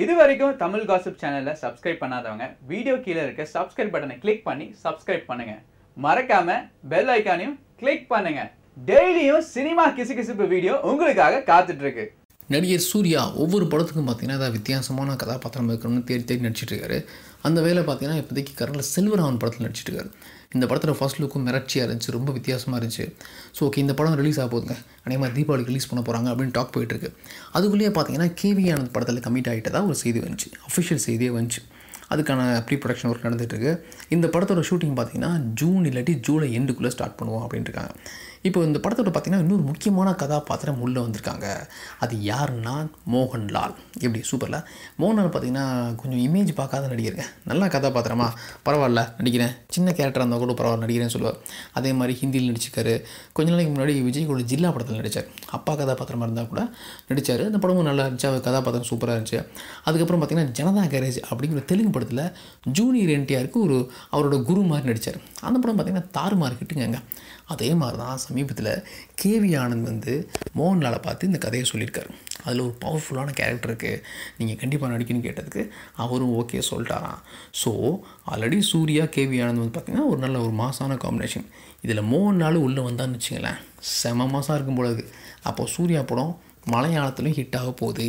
இது வரைக்கும் தமிழ் காசிப் சேனல்ல சப்ஸ்கிரைப் பண்ணாதவங்க வீடியோ கீழே இருக்க சப்ஸ்கிரைப் பட்டனை கிளிக் பண்ணி சப்ஸ்கிரைப் பண்ணுங்க மறக்காம பெல் ஐக்கானையும் கிளிக் பண்ணுங்க டெய்லியும் சினிமா கிசுகிசுப்பு வீடியோ உங்களுக்காக காத்துட்டு இருக்கு நடிகர் சூர்யா ஒவ்வொரு படத்துக்கும் பார்த்திங்கன்னா ஏதாவது வித்தியாசமான கதாபாத்திரம் இருக்கணும்னு தேடி தேடி நடிச்சிட்ருக்காரு அந்த வேலை பார்த்திங்கன்னா இப்போதைக்கு கரண்டில் செல்வராவன் படத்தில் நடிச்சிட்ருக்காரு இந்த படத்தில் ஃபஸ்ட் லுக்கும் மிரட்சியாக இருந்துச்சு ரொம்ப வித்தியாசமாக இருந்துச்சு ஸோ ஓகே இந்த படம் ரிலீஸ் ஆக போதுங்க மாதிரி தீபாவளி ரிலீஸ் பண்ண போகிறாங்க அப்படின்னு டாக் போயிட்டுருக்கு அதுக்குள்ளேயே பார்த்தீங்கன்னா கேவி ஆனந்த் படத்தில் கமிட் ஆகிட்டதாக ஒரு செய்தி வந்துச்சு அஃபிஷியல் செய்தியே வந்துச்சு அதுக்கான ப்ரீ ப்ரொடக்ஷன் ஒர்க் நடந்துகிட்ருக்கு இந்த படத்தோட ஷூட்டிங் பார்த்திங்கன்னா ஜூன் இல்லாட்டி ஜூலை எண்டுக்குள்ளே ஸ்டார்ட் பண்ணுவோம் இருக்காங்க இப்போ இந்த படத்தோட பார்த்திங்கன்னா இன்னொரு முக்கியமான கதாபாத்திரம் உள்ளே வந்திருக்காங்க அது யாருன்னா மோகன்லால் எப்படி சூப்பரில் மோகன்லால் பார்த்திங்கன்னா கொஞ்சம் இமேஜ் பார்க்காத நடிகருங்க நல்லா கதாபாத்திரமா பரவாயில்ல நடிக்கிறேன் சின்ன கேரக்டராக இருந்தால் கூட பரவாயில்ல நடிக்கிறேன்னு சொல்லுவார் அதே மாதிரி ஹிந்தியில் நடிச்சிருக்காரு கொஞ்ச நாளைக்கு முன்னாடி விஜய் கூட ஜில்லா படத்தில் நடித்தார் அப்பா கதாபாத்திரமாக இருந்தால் கூட நடித்தார் அந்த படமும் நல்லா இருந்துச்சு அவர் கதாபாத்திரம் சூப்பராக இருந்துச்சு அதுக்கப்புறம் பார்த்திங்கன்னா ஜனதா கேரேஜ் அப்படிங்கிற தெலுங்கு படம் படத்தில் ஜூனியர் என்டிஆருக்கு ஒரு அவரோட குரு மாதிரி நடித்தார் அந்த படம் பார்த்திங்கன்னா தாறுமாறு கிட்டுங்க அதே மாதிரி தான் சமீபத்தில் கேவி ஆனந்த் வந்து மோகன்லால் பார்த்து இந்த கதையை சொல்லியிருக்காரு அதில் ஒரு பவர்ஃபுல்லான கேரக்டர் இருக்குது நீங்கள் கண்டிப்பாக நடிக்கணும்னு கேட்டதுக்கு அவரும் ஓகே சொல்லிட்டாராம் ஸோ ஆல்ரெடி சூர்யா கேவி ஆனந்த் வந்து பார்த்திங்கன்னா ஒரு நல்ல ஒரு மாசான காம்பினேஷன் இதில் மோகன்லால் உள்ளே வந்தான்னு வச்சுங்களேன் செம மாதம் இருக்கும் பொழுது அப்போது சூர்யா படம் மலையாளத்துலேயும் ஹிட் ஆக போகுது